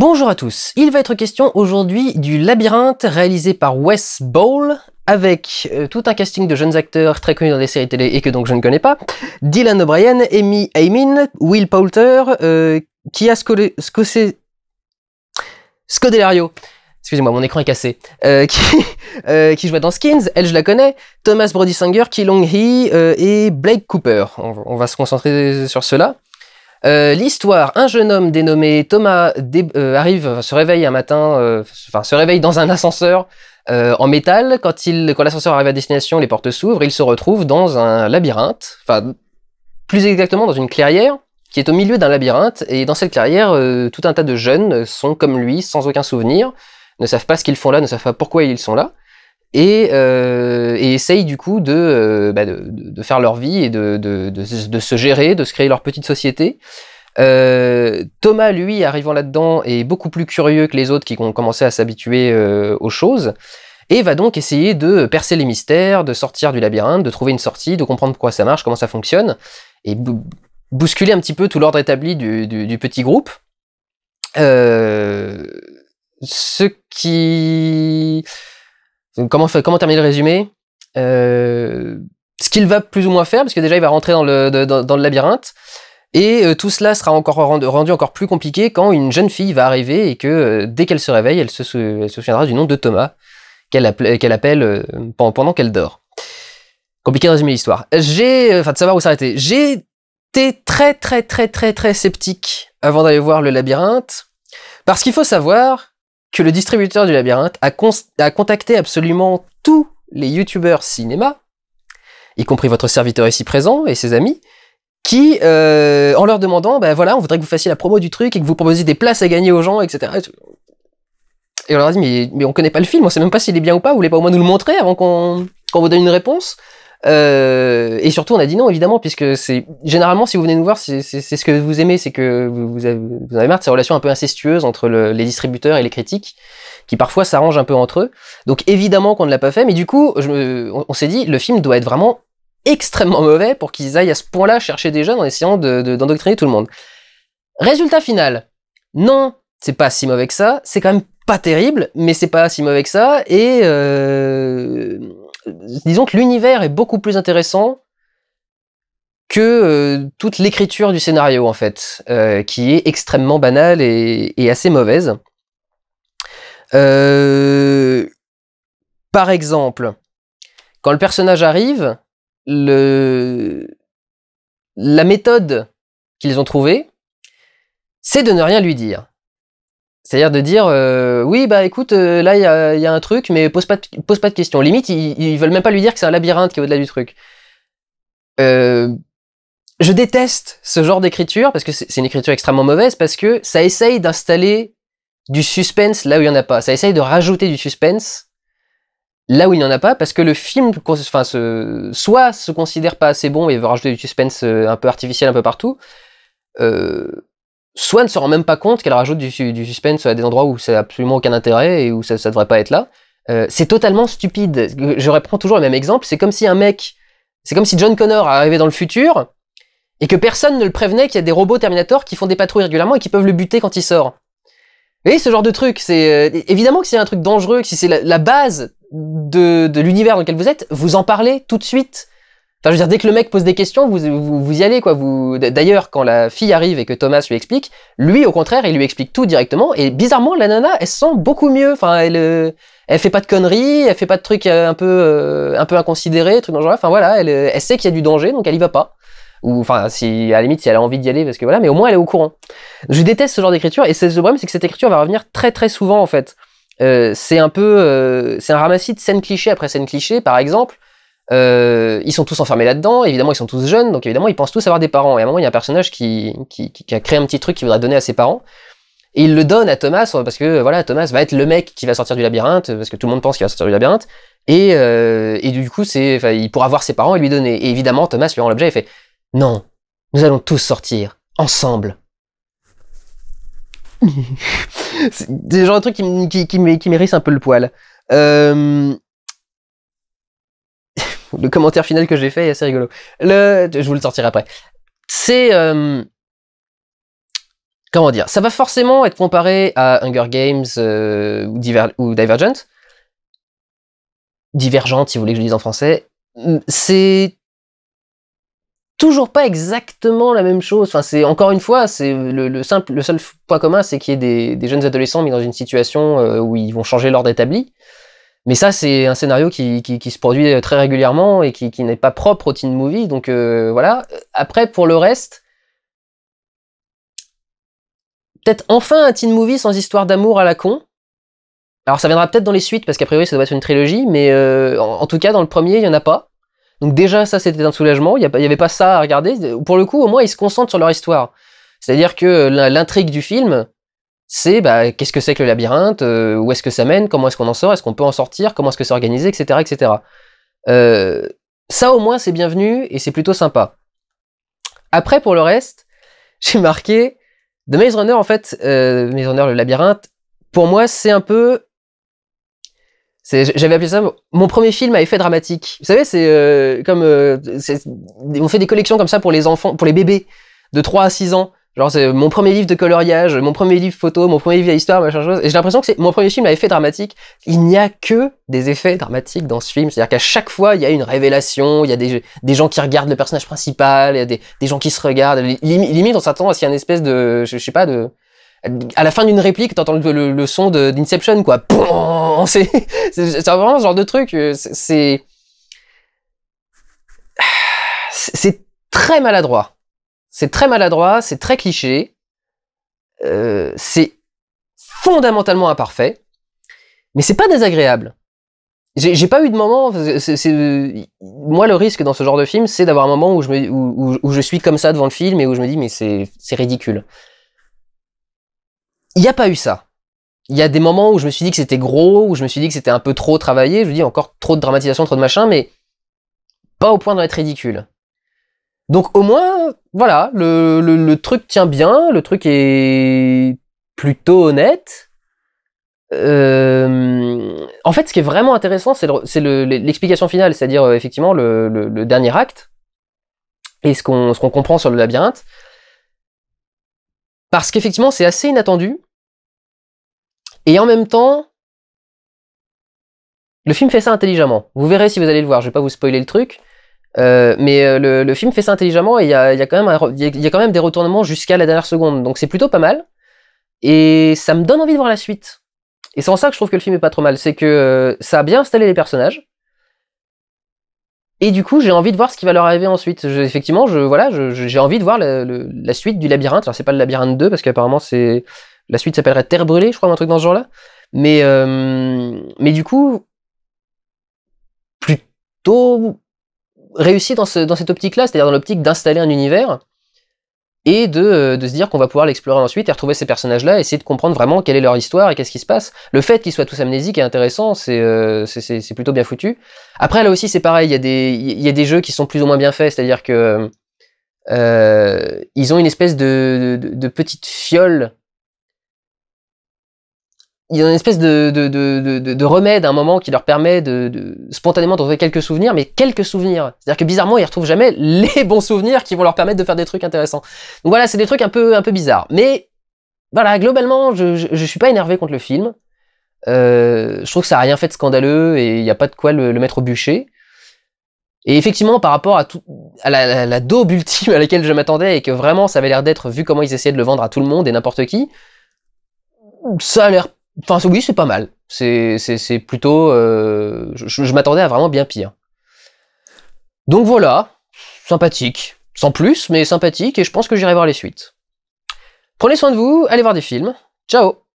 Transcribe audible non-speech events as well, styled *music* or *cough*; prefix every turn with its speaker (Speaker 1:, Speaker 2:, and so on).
Speaker 1: Bonjour à tous, il va être question aujourd'hui du labyrinthe réalisé par Wes Bowl avec euh, tout un casting de jeunes acteurs très connus dans des séries télé et que donc je ne connais pas, Dylan O'Brien, Amy Amin, Will Poulter, euh, Kia Scosé... Scodelario, excusez-moi mon écran est cassé, euh, *laughs* qui, jouait dans Skins, elle je la connais, Thomas Brody Singer, Ki Long Hee et Blake Cooper. On, on va se concentrer sur cela. Euh, l'histoire, un jeune homme dénommé Thomas euh, arrive, euh, se réveille un matin, enfin se réveille dans un ascenseur en métal. Quand, il, quand l'ascenseur arrive à destination, les portes s'ouvrent, il se retrouve dans un labyrinthe, enfin plus exactement dans une clairière qui est au milieu d'un labyrinthe. Et dans cette clairière, tout un tas de jeunes sont comme lui, sans aucun souvenir, ne savent pas ce qu'ils font là, ne savent pas pourquoi ils sont là et, euh, essayent du coup euh, bah, de, faire leur vie et de, se gérer, de se créer leur petite société. Euh, Thomas, lui, arrivant là-dedans, est beaucoup plus curieux que les autres qui ont commencé à s'habituer euh, aux choses, et va donc essayer de percer les mystères, de sortir du labyrinthe, de trouver une sortie, de comprendre pourquoi ça marche, comment ça fonctionne, et bousculer un petit peu tout l'ordre établi du, petit groupe. ce qui Comment, comment terminer le résumé euh, Ce qu'il va plus ou moins faire, parce que déjà il va rentrer dans le, dans, le labyrinthe. Et euh, tout cela sera encore rendu, encore plus compliqué quand une jeune fille va arriver et que euh, dès qu'elle se réveille, elle se, souviendra du nom de Thomas qu'elle appelle, appelle pendant qu'elle dort. Compliqué de résumer l'histoire. J'ai, enfin de savoir où s'arrêter. J'ai été très très très très très sceptique avant d'aller voir le labyrinthe, parce qu'il faut savoir que le distributeur du labyrinthe a, contacté absolument tous les youtubeurs cinéma, y compris votre serviteur ici présent et ses amis, qui, euh, en leur demandant, ben voilà, on voudrait que vous fassiez la promo du truc et que vous proposiez des places à gagner aux gens, etc. Et on leur a dit, mais, on connaît pas le film, on sait même pas s'il est bien ou pas, vous voulez pas au moins nous le montrer avant qu'on vous donne une réponse euh, et surtout, on a dit non, évidemment, puisque c'est généralement, si vous venez nous voir, c'est ce que vous aimez, c'est que vous, avez, marre de ces relations un peu incestueuses entre les distributeurs et les critiques, qui parfois s'arrangent un peu entre eux. Donc évidemment qu'on ne l'a pas fait, mais du coup, on, s'est dit, le film doit être vraiment extrêmement mauvais pour qu'ils aillent à ce point-là chercher des jeunes en essayant d'endoctriner de, tout le monde. Résultat final, non, c'est pas si mauvais que ça, c'est quand même pas terrible, mais c'est pas si mauvais que ça, et... Euh disons que l'univers est beaucoup plus intéressant que euh, toute l'écriture du scénario en fait, euh, qui est extrêmement banale et, assez mauvaise. Euh, par exemple, quand le personnage arrive, la méthode qu'ils ont trouvée, c'est de ne rien lui dire. C'est-à-dire de dire, euh, oui, bah écoute, euh, là, il y, a, un truc, mais pose pas de, pose pas de questions. Limite, ils, veulent même pas lui dire que c'est un labyrinthe qui est au-delà du truc. Euh, je déteste ce genre d'écriture, parce que c'est une écriture extrêmement mauvaise, parce que ça essaye d'installer du suspense là où il n'y en a pas. Ça essaye de rajouter du suspense là où il n'y en a pas, parce que le film, enfin, soit se considère pas assez bon et veut rajouter du suspense un peu artificiel un peu partout, soit ne se rend même pas compte qu'elle rajoute du, suspense à des endroits où c'est absolument aucun intérêt et où ça ne devrait pas être là. Euh, c'est totalement stupide. Je reprends toujours le même exemple. C'est comme si un mec, c'est comme si John Connor arrivait dans le futur et que personne ne le prévenait qu'il y a des robots Terminator qui font des patrouilles régulièrement et qui peuvent le buter quand il sort. Vous ce genre de truc, c'est euh, évidemment que c'est un truc dangereux, que si c'est la, base de l'univers dans lequel vous êtes, vous en parlez tout de suite. Enfin, je veux dire, dès que le mec pose des questions, vous, vous, y allez, quoi. Vous... D'ailleurs, quand la fille arrive et que Thomas lui explique, lui, au contraire, il lui explique tout directement. Et bizarrement, la nana, elle se sent beaucoup mieux. Enfin, elle, euh, elle fait pas de conneries, elle fait pas de trucs euh, un peu, euh, un peu inconsidérés, trucs dans genre. Enfin, voilà, elle, elle sait qu'il y a du danger, donc elle y va pas. Ou, enfin, si, à la limite, si elle a envie d'y aller, parce que voilà, mais au moins, elle est au courant. Je déteste ce genre d'écriture, et c'est le problème, c'est que cette écriture va revenir très, très souvent, en fait. c'est un peu, c'est un ramassis de scènes clichés après scènes clichés, par exemple euh, ils sont tous enfermés là-dedans, évidemment ils sont tous jeunes, donc évidemment ils pensent tous avoir des parents. Et à un moment il y a un personnage qui, qui, a créé un petit truc qu'il voudrait donner à ses parents. Et il le donne à Thomas euh, parce que voilà Thomas va être le mec qui va sortir du labyrinthe parce que tout le monde pense qu'il va sortir du labyrinthe et, euh, du coup c'est il pourra voir ses parents et lui donner et évidemment Thomas lui rend l'objet et fait non nous allons tous sortir ensemble *laughs* c'est genre un truc qui, qui, qui, un peu le poil le commentaire final que j'ai fait est assez rigolo. je vous le sortirai après. C'est... Euh, comment dire Ça va forcément être comparé à Hunger Games euh, ou, Divergent. Divergent. si vous voulez que je le dise en français. C'est toujours pas exactement la même chose. Enfin, c'est encore une fois, c'est le, simple, le seul point commun, c'est qu'il y ait des, jeunes adolescents mis dans une situation euh, où ils vont changer l'ordre établi. Mais ça, c'est un scénario qui, se produit très régulièrement et qui, n'est pas propre au teen movie. Donc euh, voilà. Après, pour le reste, peut-être enfin un teen movie sans histoire d'amour à la con. Alors ça viendra peut-être dans les suites parce qu'a priori ça doit être une trilogie, mais euh, en, tout cas dans le premier il y en a pas. Donc déjà ça c'était un soulagement. Il n'y avait pas ça à regarder. Pour le coup, au moins ils se concentrent sur leur histoire. C'est-à-dire que l'intrigue du film, c'est bah, qu'est-ce que c'est que le labyrinthe, euh, où est-ce que ça mène, comment est-ce qu'on en sort, est-ce qu'on peut en sortir, comment est-ce que c'est organisé, etc. etc. Euh, ça au moins c'est bienvenu et c'est plutôt sympa. Après pour le reste, *laughs* j'ai marqué The Maze Runner en fait, euh, Maze Runner le labyrinthe, pour moi c'est un peu... J'avais appelé ça mon premier film à effet dramatique. Vous savez, c'est euh, comme... on fait des collections comme ça pour les enfants, pour les bébés de 3 à 6 ans. Genre, c'est mon premier livre de coloriage, mon premier livre photo, mon premier livre d'histoire, machin chose. Et j'ai l'impression que c'est mon premier film à effet dramatique. Il n'y a que des effets dramatiques dans ce film. C'est-à-dire qu'à chaque fois, il y a une révélation, il y a des, des gens qui regardent le personnage principal, il y a des, des gens qui se regardent. Limite, on s'attend à ce qu'il y ait une espèce de, je, sais pas, de, à la fin d'une réplique, t'entends le, le, le son d'Inception, quoi. *laughs* C'est vraiment ce genre de truc. Euh, c'est. C'est très maladroit. C'est très maladroit, c'est très cliché, euh, c'est fondamentalement imparfait, mais c'est pas désagréable. J'ai pas eu de moment. moi, le risque dans ce genre de film, c'est d'avoir un moment où je, je suis comme ça devant le film et où je me dis, mais c'est ridicule. Il n'y a pas eu ça. Il y a des moments où je me suis dit que c'était gros, où je me suis dit que c'était un peu trop travaillé. Je dis encore trop de dramatisation, trop de machin, mais pas au point d'en être ridicule. Donc, au moins, voilà, le, le, truc tient bien, le truc est plutôt honnête. Euh, en fait, ce qui est vraiment intéressant, c'est l'explication finale, c'est-à-dire euh, effectivement le, dernier acte et ce qu'on comprend sur le labyrinthe. Parce qu'effectivement, c'est assez inattendu. Et en même temps, le film fait ça intelligemment. Vous verrez si vous allez le voir, je vais pas vous spoiler le truc. Euh, mais euh, le, film fait ça intelligemment et il y a, quand même y a, quand même des retournements jusqu'à la dernière seconde. Donc c'est plutôt pas mal. Et ça me donne envie de voir la suite. Et c'est en ça que je trouve que le film est pas trop mal. C'est que euh, ça a bien installé les personnages. Et du coup, j'ai envie de voir ce qui va leur arriver ensuite. effectivement, je, voilà, j'ai envie de voir la, suite du labyrinthe. Alors, c'est pas le labyrinthe 2, parce qu'apparemment, c'est la suite s'appellerait Terre brûlée, je crois, un truc dans ce genre-là. Mais, mais du coup, plutôt réussi dans, cette optique-là, c'est-à-dire dans l'optique d'installer un univers et euh, de, se dire qu'on va pouvoir l'explorer ensuite et retrouver ces personnages-là, essayer de comprendre vraiment quelle est leur histoire et qu'est-ce qui se passe. Le fait qu'ils soient tous amnésiques est intéressant, c'est euh, plutôt bien foutu. Après, là aussi, c'est pareil, il y, a des, jeux qui sont plus ou moins bien faits, c'est-à-dire que euh, ils ont une espèce de, de petite fiole il y a une espèce de, de, remède à un moment qui leur permet de, spontanément de retrouver quelques souvenirs, mais quelques souvenirs. C'est-à-dire que bizarrement, ils retrouvent jamais *laughs* les bons souvenirs qui vont leur permettre de faire des trucs intéressants. Donc voilà, c'est des trucs un peu, un peu bizarres. Mais voilà, globalement, je, je, suis pas énervé contre le film. Euh, je trouve que ça a rien fait de scandaleux et il n'y a pas de quoi le, mettre au bûcher. Et effectivement, par rapport à, tout, à la, la, la daube ultime à laquelle je m'attendais et que vraiment ça avait l'air d'être, vu comment ils essayaient de le vendre à tout le monde et n'importe qui, ça a l'air Enfin, oui, c'est pas mal. C'est plutôt. Euh, je m'attendais à vraiment bien pire. Donc voilà, sympathique. Sans plus, mais sympathique, et je pense que j'irai voir les suites. Prenez soin de vous, allez voir des films. Ciao